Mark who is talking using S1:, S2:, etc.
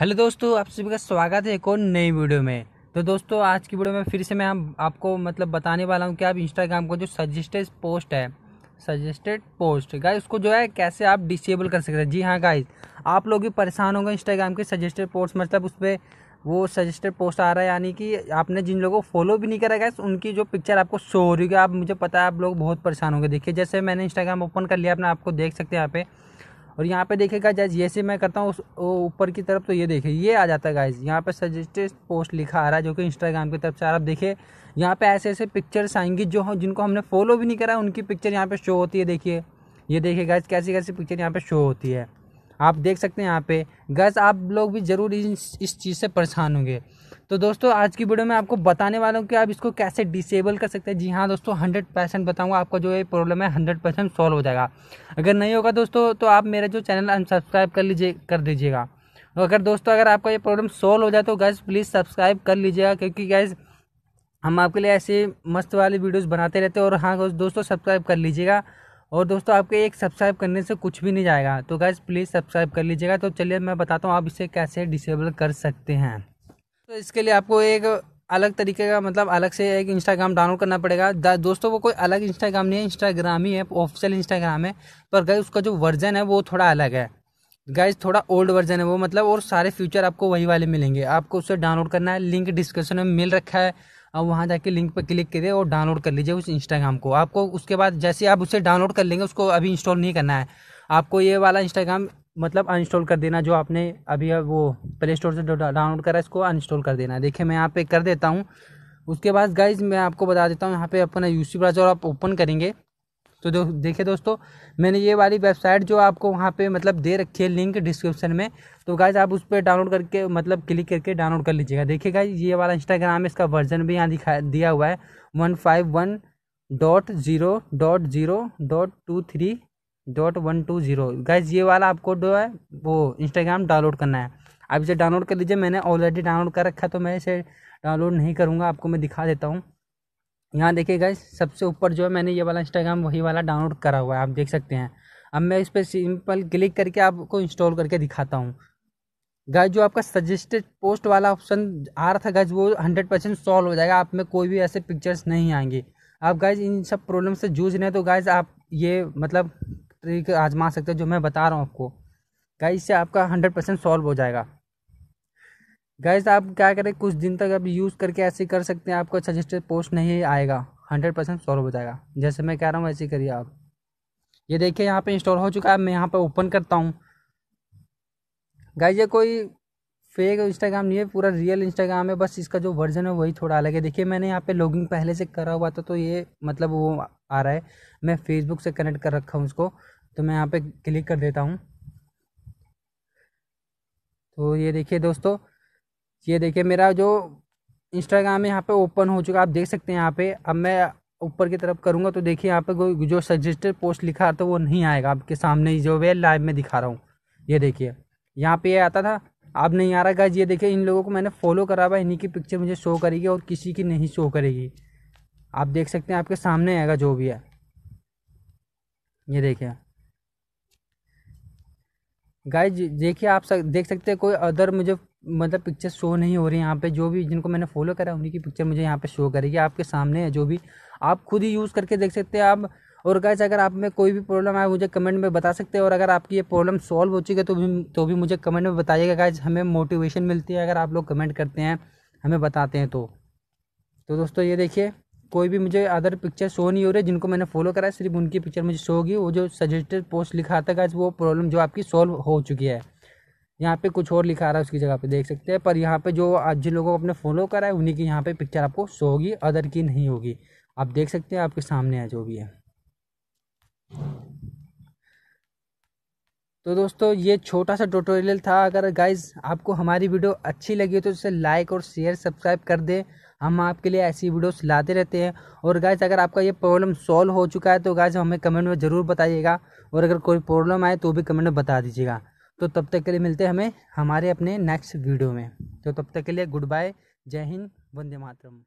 S1: hello दोस्तों आप सभी का स्वागत है एक और नई वीडियो में तो दोस्तों आज की वीडियो में फिर से मैं हम आपको मतलब बताने वाला हूँ कि आप इंस्टाग्राम का जो सजेस्टेड पोस्ट है सजेस्टेड पोस्ट गाइस उसको जो है कैसे आप डिसेबल कर सकते हैं जी हाँ गाइस आप लोग भी परेशान होंगे इंस्टाग्राम के सजेस्टेड पोस्ट मतलब उस पर वो सजेस्टेड पोस्ट आ रहा है यानी कि आपने जिन लोगों को फॉलो भी नहीं करा गया उनकी जो पिक्चर आपको शो हो रही है आप मुझे पता है आप लोग बहुत परेशान होंगे देखिए जैसे मैंने इंस्टाग्राम ओपन कर लिया अपना आपको देख सकते हैं यहाँ पर और यहाँ पे देखेगा गाइज जैसे मैं करता हूँ ऊपर की तरफ तो ये देखिए ये आ जाता है गाइज यहाँ पे सजेस्टेड पोस्ट लिखा आ रहा है जो कि इंस्टाग्राम की तरफ से आप देखिए यहाँ पे ऐसे ऐसे पिक्चर्स आएंगी जो जिनको हमने फॉलो भी नहीं करा उनकी पिक्चर यहाँ पे शो होती है देखिए ये देखिए गाइज कैसी कैसी पिक्चर यहाँ पे शो होती है आप देख सकते हैं यहाँ पे गैस आप लोग भी ज़रूर इस इस चीज़ से परेशान होंगे तो दोस्तों आज की वीडियो में आपको बताने वाला हूँ कि आप इसको कैसे डिसेबल कर सकते हैं जी हाँ दोस्तों हंड्रेड परसेंट बताऊँगा आपका जो ये प्रॉब्लम है हंड्रेड परसेंट सॉल्व हो जाएगा अगर नहीं होगा दोस्तों तो आप मेरा जो चैनल अनसब्सक्राइब कर लीजिए कर दीजिएगा तो अगर दोस्तों अगर आपका ये प्रॉब्लम सॉल्व हो जाए तो गैस प्लीज़ सब्सक्राइब कर लीजिएगा क्योंकि गैस हम आपके लिए ऐसे मस्त वाली वीडियोज़ बनाते रहते हैं और हाँ दोस्तों सब्सक्राइब कर लीजिएगा और दोस्तों आपके एक सब्सक्राइब करने से कुछ भी नहीं जाएगा तो गैस प्लीज़ सब्सक्राइब कर लीजिएगा तो चलिए मैं बताता हूँ आप इसे कैसे डिसेबल कर सकते हैं तो इसके लिए आपको एक अलग तरीके का मतलब अलग से एक इंस्टाग्राम डाउनलोड करना पड़ेगा दोस्तों वो कोई अलग इंस्टाग्राम नहीं है इंस्टाग्राम ही है ऑफिशियल इंस्टाग्राम है पर गए उसका जो वर्जन है वो थोड़ा अलग है गाइज थोड़ा ओल्ड वर्जन है वो मतलब और सारे फीचर आपको वही वाले मिलेंगे आपको उसे डाउनलोड करना है लिंक डिस्क्रिप्शन में मिल रखा है अब वहाँ जाके लिंक पर क्लिक करिए और डाउनलोड कर लीजिए उस इंस्टाग्राम को आपको उसके बाद जैसे आप उसे डाउनलोड कर लेंगे उसको अभी इंस्टॉल नहीं करना है आपको ये वाला इंस्टाग्राम मतलब अनइंस्टॉल कर देना जो आपने अभी अब वो प्ले स्टोर से डाउनलोड करा इसको अनइंस्टॉल कर देना देखिए मैं यहाँ पे कर देता हूँ उसके बाद गाइज मैं आपको बता देता हूँ यहाँ पे अपना यूसी ब्राउज़र आप ओपन करेंगे तो दो देखिए दोस्तों मैंने ये वाली वेबसाइट जो आपको वहाँ पे मतलब दे रखी है लिंक डिस्क्रिप्शन में तो गाइज आप उस पर डाउनलोड करके मतलब क्लिक करके डाउनलोड कर लीजिएगा देखिए गाइज ये वाला इंस्टाग्राम है इसका वर्जन भी यहाँ दिखा दिया हुआ है one five one dot zero dot zero dot two three dot one two zero guys ये वाला आपको जो है वो इंस्टाग्राम डाउनलोड करना है आप इसे डाउनलोड कर लीजिए मैंने ऑलरेडी डाउनलोड कर रखा है तो मैं इसे डाउनलोड नहीं करूँगा आपको मैं दिखा देता हूँ यहाँ देखिए गाइज सबसे ऊपर जो है मैंने ये वाला इंस्टाग्राम वही वाला डाउनलोड करा हुआ है आप देख सकते हैं अब मैं इस पर सिंपल क्लिक करके आपको इंस्टॉल करके दिखाता हूँ गाइज जो आपका सजेस्टेड पोस्ट वाला ऑप्शन आ रहा था गाइज वो हंड्रेड परसेंट सॉल्व हो जाएगा आप में कोई भी ऐसे पिक्चर्स नहीं आएंगे आप गाइज इन सब प्रॉब्लम से जूझ रहे हैं तो गाइज आप ये मतलब ट्रिक आजमा सकते हो जो मैं बता रहा हूँ आपको गाइस से आपका हंड्रेड परसेंट सॉल्व हो जाएगा गाइस आप क्या करें कुछ दिन तक आप यूज़ करके ऐसे कर सकते हैं आपको सजेस्टेड पोस्ट नहीं आएगा हंड्रेड परसेंट सॉल्व हो जाएगा जैसे मैं कह रहा हूँ वैसे करिए आप ये देखिए यहाँ पे इंस्टॉल हो चुका है मैं यहाँ पे ओपन करता हूँ गाइस ये कोई फेक इंस्टाग्राम नहीं है पूरा रियल इंस्टाग्राम है बस इसका जो वर्जन है वही थोड़ा अलग है देखिए मैंने यहाँ पे लॉगिंग पहले से करा हुआ था तो ये मतलब वो आ रहा है मैं फेसबुक से कनेक्ट कर रखा हूँ उसको तो मैं यहाँ पे क्लिक कर देता हूँ तो ये देखिए दोस्तों ये देखिए मेरा जो इंस्टाग्राम है यहाँ पे ओपन हो चुका आप देख सकते हैं यहाँ पे अब मैं ऊपर की तरफ करूँगा तो देखिए यहाँ पे जो सजेस्टेड पोस्ट लिखा था तो वो नहीं आएगा आपके सामने ही जो है लाइव में दिखा रहा हूँ ये देखिए यहाँ पे ये आता था आप नहीं आ रहा गाइज ये देखिए इन लोगों को मैंने फॉलो करा हुआ इन्हीं की पिक्चर मुझे शो करेगी और किसी की नहीं शो करेगी आप देख सकते हैं आपके सामने आएगा जो भी है ये देखिए गाइज देखिए आप सक, देख सकते हैं कोई अदर मुझे मतलब पिक्चर शो नहीं हो रही है यहाँ पे जो भी जिनको मैंने फॉलो करा उन्हीं की पिक्चर मुझे यहाँ पे शो करेगी आपके सामने है जो भी आप खुद ही यूज़ करके देख सकते हैं आप और गाइज अगर आप में कोई भी प्रॉब्लम आए मुझे कमेंट में बता सकते हैं और अगर आपकी ये प्रॉब्लम सॉल्व हो चुकी है तो भी तो भी मुझे कमेंट में बताइएगा गाइज हमें मोटिवेशन मिलती है अगर आप लोग कमेंट करते हैं हमें बताते हैं तो तो दोस्तों ये देखिए कोई भी मुझे अदर पिक्चर शो नहीं हो रही जिनको मैंने फॉलो करा है सिर्फ उनकी पिक्चर मुझे शो होगी वो जो सजेस्टेड पोस्ट लिखा था गाइज वो प्रॉब्लम जो आपकी सॉल्व हो चुकी है यहाँ पे कुछ और लिखा रहा है उसकी जगह पे देख सकते हैं पर यहाँ पे जो आज जिन लोगों को अपने फॉलो करा है उन्हीं की यहाँ पे पिक्चर आपको शो होगी अदर की नहीं होगी आप देख सकते हैं आपके सामने है जो भी है तो दोस्तों ये छोटा सा ट्यूटोरियल था अगर गाइज आपको हमारी वीडियो अच्छी लगी तो इसे लाइक और शेयर सब्सक्राइब कर दें हम आपके लिए ऐसी वीडियोस लाते रहते हैं और गाइज अगर आपका ये प्रॉब्लम सॉल्व हो चुका है तो गाइज हमें कमेंट में ज़रूर बताइएगा और अगर कोई प्रॉब्लम आए तो भी कमेंट में बता दीजिएगा तो तब तक के लिए मिलते हैं हमें हमारे अपने नेक्स्ट वीडियो में तो तब तक के लिए गुड बाय जय हिंद वंदे मातरम